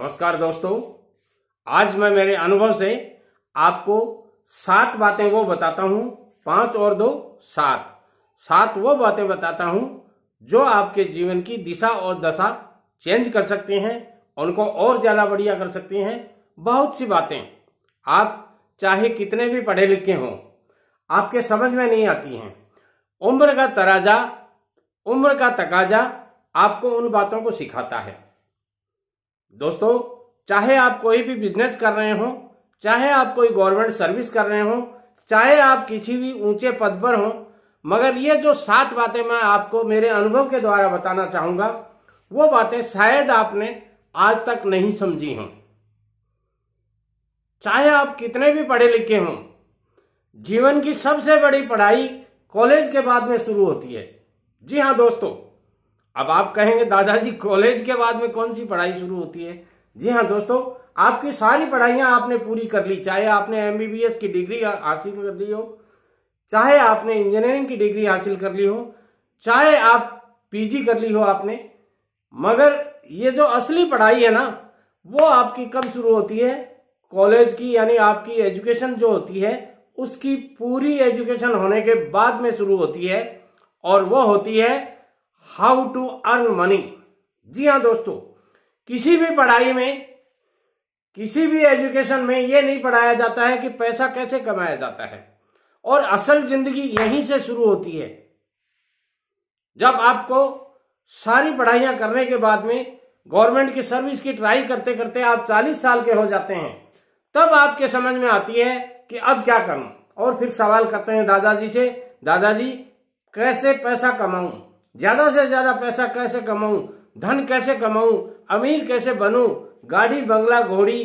नमस्कार दोस्तों आज मैं मेरे अनुभव से आपको सात बातें वो बताता हूं पांच और दो सात सात वो बातें बताता हूं जो आपके जीवन की दिशा और दशा चेंज कर सकते हैं उनको और ज्यादा बढ़िया कर सकते हैं बहुत सी बातें आप चाहे कितने भी पढ़े लिखे हों आपके समझ में नहीं आती हैं उम्र का तराजा उम्र का तकाजा आपको उन बातों को सिखाता है दोस्तों चाहे आप कोई भी बिजनेस कर रहे हो चाहे आप कोई गवर्नमेंट सर्विस कर रहे हो चाहे आप किसी भी ऊंचे पद पर हो मगर ये जो सात बातें मैं आपको मेरे अनुभव के द्वारा बताना चाहूंगा वो बातें शायद आपने आज तक नहीं समझी हो चाहे आप कितने भी पढ़े लिखे हों जीवन की सबसे बड़ी पढ़ाई कॉलेज के बाद में शुरू होती है जी हाँ दोस्तों अब आप कहेंगे दादाजी कॉलेज के बाद में कौन सी पढ़ाई शुरू होती है जी हाँ दोस्तों आपकी सारी पढ़ाइयां आपने पूरी कर ली चाहे आपने एमबीबीएस की डिग्री हासिल कर ली हो चाहे आपने इंजीनियरिंग की डिग्री हासिल कर ली हो चाहे आप पीजी कर ली हो आपने मगर ये जो असली पढ़ाई है ना वो आपकी कब शुरू होती है कॉलेज की यानी आपकी एजुकेशन जो होती है उसकी पूरी एजुकेशन होने के बाद में शुरू होती है और वो होती है हाउ टू अर्न मनी जी हाँ दोस्तों किसी भी पढ़ाई में किसी भी एजुकेशन में यह नहीं पढ़ाया जाता है कि पैसा कैसे कमाया जाता है और असल जिंदगी यहीं से शुरू होती है जब आपको सारी पढ़ाइयां करने के बाद में गवर्नमेंट की सर्विस की ट्राई करते करते आप 40 साल के हो जाते हैं तब आपके समझ में आती है कि अब क्या करूं और फिर सवाल करते हैं दादाजी से दादाजी कैसे पैसा कमाऊं ज्यादा से ज्यादा पैसा कैसे कमाऊं धन कैसे कमाऊं अमीर कैसे बनूं गाड़ी बंगला घोड़ी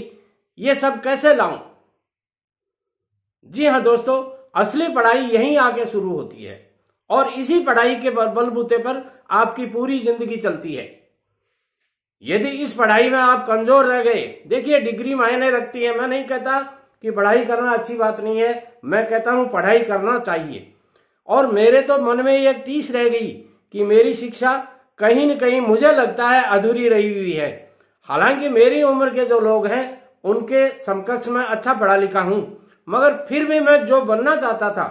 ये सब कैसे लाऊं जी हाँ दोस्तों असली पढ़ाई यहीं आके शुरू होती है और इसी पढ़ाई के बलबूते पर आपकी पूरी जिंदगी चलती है यदि इस पढ़ाई में आप कमजोर रह गए देखिए डिग्री मायने रखती है मैं नहीं कहता कि पढ़ाई करना अच्छी बात नहीं है मैं कहता हूं पढ़ाई करना चाहिए और मेरे तो मन में यह टीस रह गई कि मेरी शिक्षा कहीं न कहीं मुझे लगता है अधूरी रही हुई है हालांकि मेरी उम्र के जो लोग हैं उनके समकक्ष में अच्छा पढ़ा लिखा हूं मगर फिर भी मैं जो बनना चाहता था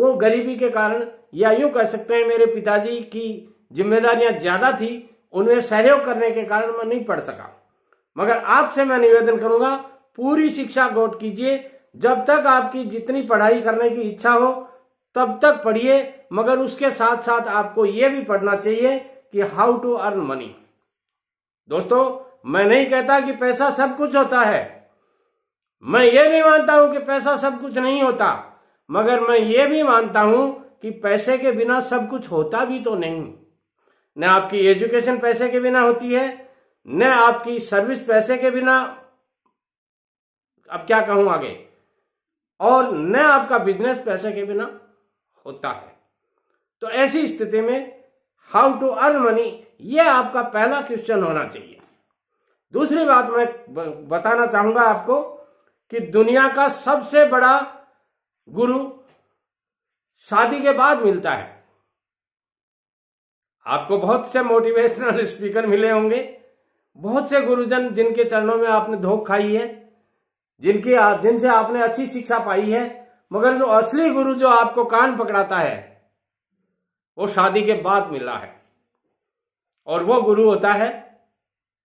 वो गरीबी के कारण या यूं कह सकते हैं मेरे पिताजी की जिम्मेदारियां ज्यादा थी उनमें सहयोग करने के कारण मैं नहीं पढ़ सका मगर आपसे मैं निवेदन करूंगा पूरी शिक्षा गोट कीजिए जब तक आपकी जितनी पढ़ाई करने की इच्छा हो तब तक पढ़िए मगर उसके साथ साथ आपको यह भी पढ़ना चाहिए कि हाउ टू अर्न मनी दोस्तों मैं नहीं कहता कि पैसा सब कुछ होता है मैं ये भी मानता हूं कि पैसा सब कुछ नहीं होता मगर मैं ये भी मानता हूं कि पैसे के बिना सब कुछ होता भी तो नहीं न आपकी एजुकेशन पैसे के बिना होती है न आपकी सर्विस पैसे के बिना अब क्या कहूं आगे और न आपका बिजनेस पैसे के बिना होता है तो ऐसी स्थिति में हाउ टू अर्न मनी ये आपका पहला क्वेश्चन होना चाहिए दूसरी बात मैं बताना चाहूंगा आपको कि दुनिया का सबसे बड़ा गुरु शादी के बाद मिलता है आपको बहुत से मोटिवेशनल स्पीकर मिले होंगे बहुत से गुरुजन जिनके चरणों में आपने धोख खाई है जिनकी जिनसे आपने अच्छी शिक्षा पाई है मगर जो असली गुरु जो आपको कान पकड़ाता है वो शादी के बाद मिला है और वो गुरु होता है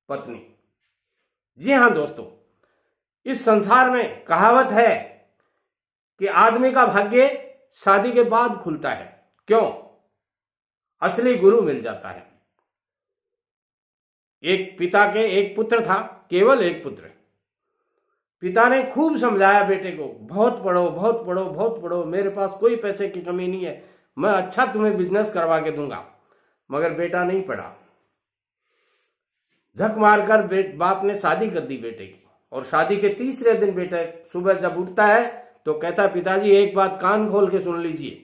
पत्नी जी हाँ दोस्तों इस संसार में कहावत है कि आदमी का भाग्य शादी के बाद खुलता है क्यों असली गुरु मिल जाता है एक पिता के एक पुत्र था केवल एक पुत्र पिता ने खूब समझाया बेटे को बहुत पढ़ो बहुत पढ़ो बहुत पढ़ो मेरे पास कोई पैसे की कमी नहीं है मैं अच्छा तुम्हें बिजनेस करवा के दूंगा मगर बेटा नहीं पढ़ा झक मारकर बाप ने शादी कर दी बेटे की और शादी के तीसरे दिन बेटा सुबह जब उठता है तो कहता पिताजी एक बात कान खोल के सुन लीजिए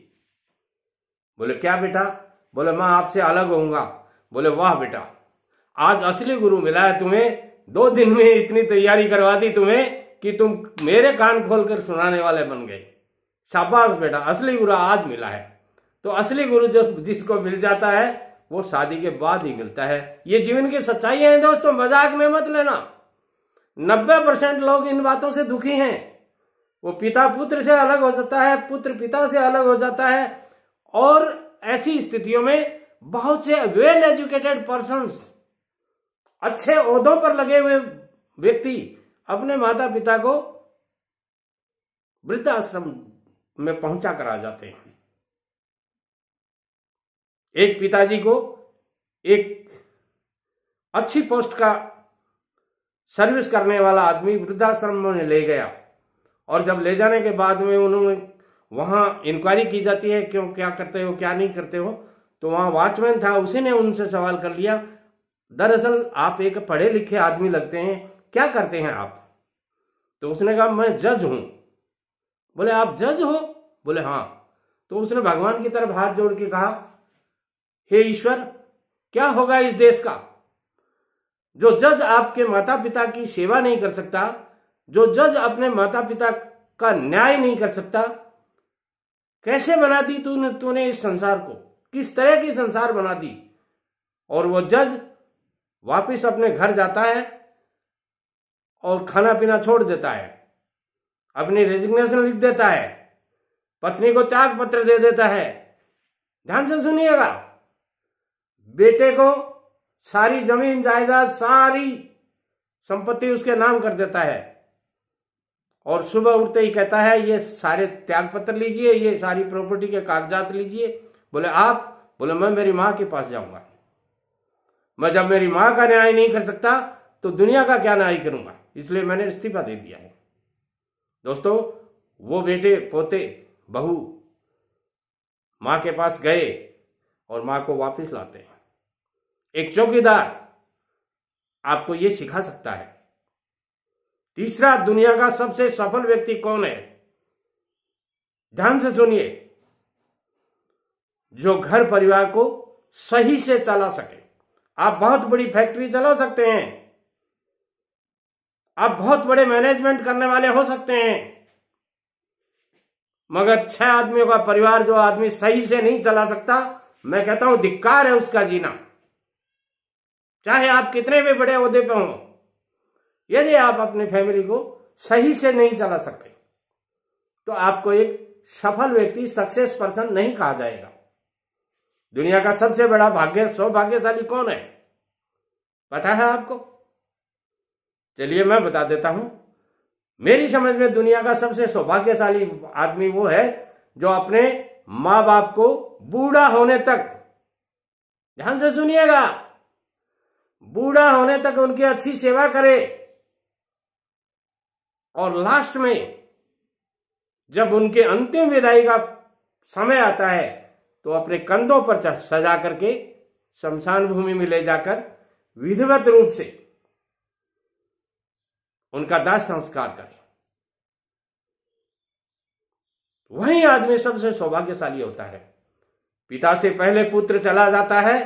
बोले क्या बेटा बोले मैं आपसे अलग होऊंगा बोले वाह बेटा आज असली गुरु मिला है तुम्हें दो दिन में इतनी तैयारी करवा दी तुम्हें कि तुम मेरे कान खोलकर सुनाने वाले बन गए शाबाश बेटा असली गुरु आज मिला है तो असली गुरु जो जिसको मिल जाता है वो शादी के बाद ही मिलता है ये जीवन की सच्चाई है दोस्तों मजाक में मत लेना नब्बे परसेंट लोग इन बातों से दुखी हैं वो पिता पुत्र से अलग हो जाता है पुत्र पिता से अलग हो जाता है और ऐसी स्थितियों में बहुत से वेल एजुकेटेड पर्सन अच्छे ओहदों पर लगे हुए व्यक्ति अपने माता पिता को वृद्धाश्रम में पहुंचा कर आ जाते हैं एक पिताजी को एक अच्छी पोस्ट का सर्विस करने वाला आदमी वृद्धाश्रम में ले गया और जब ले जाने के बाद में उन्होंने वहां इंक्वायरी की जाती है क्यों क्या करते हो क्या नहीं करते हो तो वहां वॉचमैन था उसी ने उनसे सवाल कर लिया दरअसल आप एक पढ़े लिखे आदमी लगते हैं क्या करते हैं आप तो उसने कहा मैं जज हूं बोले आप जज हो बोले हाँ तो उसने भगवान की तरफ हाथ जोड़ के कहा हे ईश्वर क्या होगा इस देश का जो जज आपके माता पिता की सेवा नहीं कर सकता जो जज अपने माता पिता का न्याय नहीं कर सकता कैसे बना दी तूने तूने इस संसार को किस तरह की संसार बना दी और वो जज वापस अपने घर जाता है और खाना पीना छोड़ देता है अपनी रेजिग्नेशन लिख देता है पत्नी को त्याग पत्र दे देता है ध्यान से सुनिएगा बेटे को सारी जमीन जायदाद सारी संपत्ति उसके नाम कर देता है और सुबह उठते ही कहता है ये सारे त्याग पत्र लीजिए ये सारी प्रॉपर्टी के कागजात लीजिए बोले आप बोले मैं मेरी मां के पास जाऊंगा मैं जब मेरी मां का न्याय नहीं कर सकता तो दुनिया का क्या न्याय करूंगा इसलिए मैंने इस्तीफा दे दिया है दोस्तों वो बेटे पोते बहू मां के पास गए और मां को वापस लाते हैं एक चौकीदार आपको यह सिखा सकता है तीसरा दुनिया का सबसे सफल व्यक्ति कौन है ध्यान से सुनिए जो घर परिवार को सही से चला सके आप बहुत बड़ी फैक्ट्री चला सकते हैं आप बहुत बड़े मैनेजमेंट करने वाले हो सकते हैं मगर छह आदमियों का परिवार जो आदमी सही से नहीं चला सकता मैं कहता हूं धिक्कार है उसका जीना चाहे आप कितने भी बड़े अहदे पे हो यदि आप अपनी फैमिली को सही से नहीं चला सकते तो आपको एक सफल व्यक्ति सक्सेस पर्सन नहीं कहा जाएगा दुनिया का सबसे बड़ा भाग्य सौभाग्यशाली कौन है पता है आपको चलिए मैं बता देता हूं मेरी समझ में दुनिया का सबसे सौभाग्यशाली आदमी वो है जो अपने माँ बाप को बूढ़ा होने तक ध्यान से सुनिएगा बूढ़ा होने तक उनकी अच्छी सेवा करे और लास्ट में जब उनके अंतिम विदाई का समय आता है तो अपने कंधों पर सजा करके शमशान भूमि में ले जाकर विधिवत रूप से उनका दाह संस्कार करें वही आदमी सबसे सौभाग्यशाली होता है पिता से पहले पुत्र चला जाता है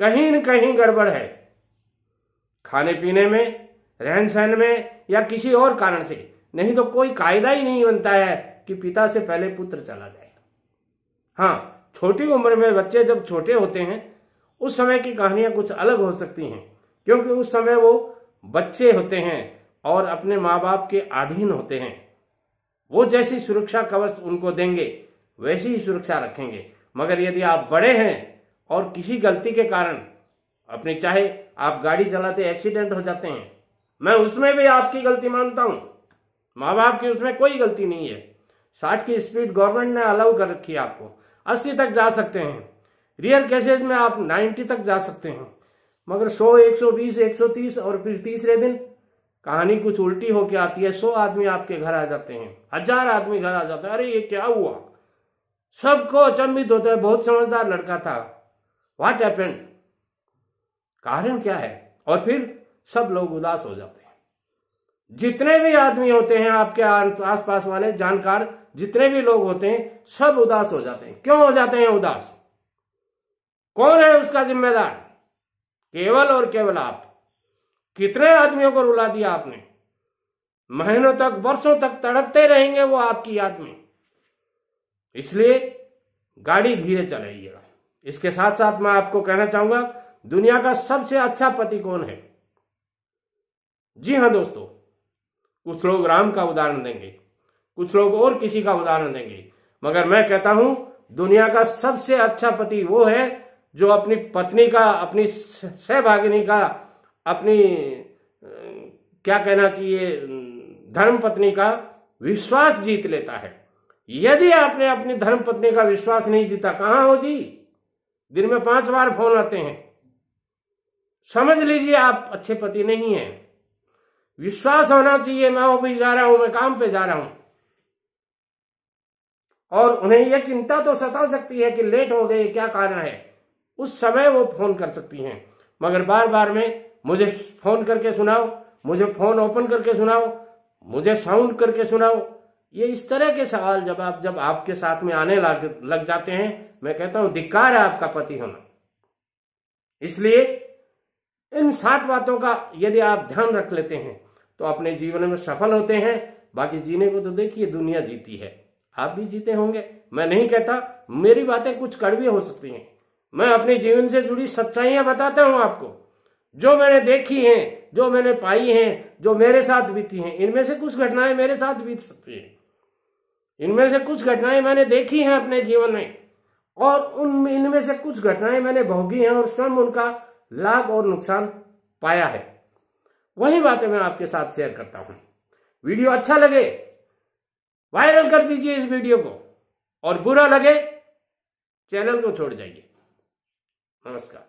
कहीं न कहीं गड़बड़ है खाने पीने में रहन सहन में या किसी और कारण से नहीं तो कोई कायदा ही नहीं बनता है कि पिता से पहले पुत्र चला जाए हाँ छोटी उम्र में बच्चे जब छोटे होते हैं उस समय की कहानियां कुछ अलग हो सकती हैं क्योंकि उस समय वो बच्चे होते हैं और अपने माँ बाप के अधीन होते हैं वो जैसी सुरक्षा कवच उनको देंगे वैसी ही सुरक्षा रखेंगे मगर यदि आप बड़े हैं और किसी गलती के कारण अपने चाहे आप गाड़ी चलाते एक्सीडेंट हो जाते हैं मैं उसमें भी आपकी गलती मानता हूं माँ बाप की उसमें कोई गलती नहीं है साठ की स्पीड गवर्नमेंट ने अलाउ कर रखी है आपको अस्सी तक जा सकते हैं रियर केसेज में आप नाइन्टी तक जा सकते हैं मगर 100 120 130 और फिर तीसरे दिन कहानी कुछ उल्टी होके आती है सौ आदमी आपके घर आ जाते हैं हजार आदमी घर आ जाते हैं अरे ये क्या हुआ सबको अचंभित होता है बहुत समझदार लड़का था व्हाट हैपेंड कारण क्या है और फिर सब लोग उदास हो जाते हैं जितने भी आदमी होते हैं आपके आसपास वाले जानकार जितने भी लोग होते हैं सब उदास हो जाते हैं क्यों हो जाते हैं उदास कौन है उसका जिम्मेदार केवल और केवल आप कितने आदमियों को रुला दिया आपने महीनों तक वर्षों तक तड़पते रहेंगे वो आपकी याद में इसलिए गाड़ी धीरे चलाइएगा इसके साथ साथ मैं आपको कहना चाहूंगा दुनिया का सबसे अच्छा पति कौन है जी हाँ दोस्तों कुछ लोग राम का उदाहरण देंगे कुछ लोग और किसी का उदाहरण देंगे मगर मैं कहता हूं दुनिया का सबसे अच्छा पति वो है जो अपनी पत्नी का अपनी सहभागिनी का अपनी क्या कहना चाहिए धर्म पत्नी का विश्वास जीत लेता है यदि आपने अपनी धर्म पत्नी का विश्वास नहीं जीता कहां हो जी दिन में पांच बार फोन आते हैं समझ लीजिए आप अच्छे पति नहीं है विश्वास होना चाहिए मैं ऑफिस जा रहा हूं मैं काम पे जा रहा हूं और उन्हें यह चिंता तो सता सकती है कि लेट हो गए क्या कारण है उस समय वो फोन कर सकती हैं मगर बार बार में मुझे फोन करके सुनाओ मुझे फोन ओपन करके सुनाओ मुझे साउंड करके सुनाओ ये इस तरह के सवाल जब आप जब आपके साथ में आने लग लग जाते हैं मैं कहता हूं धिक्कार है आपका पति होना इसलिए इन सात बातों का यदि आप ध्यान रख लेते हैं तो अपने जीवन में सफल होते हैं बाकी जीने को तो देखिए दुनिया जीती है आप भी जीते होंगे मैं नहीं कहता मेरी बातें कुछ कड़वी हो सकती हैं मैं अपने जीवन से जुड़ी सच्चाइयां बताता हूं आपको जो मैंने देखी हैं जो मैंने पाई हैं जो मेरे साथ बीती हैं इनमें से कुछ घटनाएं मेरे साथ बीत सकती हैं इनमें से कुछ घटनाएं मैंने देखी हैं अपने जीवन में और उन इनमें से कुछ घटनाएं मैंने भोगी हैं और स्वयं उनका लाभ और नुकसान पाया है वही बातें मैं आपके साथ शेयर करता हूं वीडियो अच्छा लगे वायरल कर दीजिए इस वीडियो को और बुरा लगे चैनल को छोड़ जाइए 話すか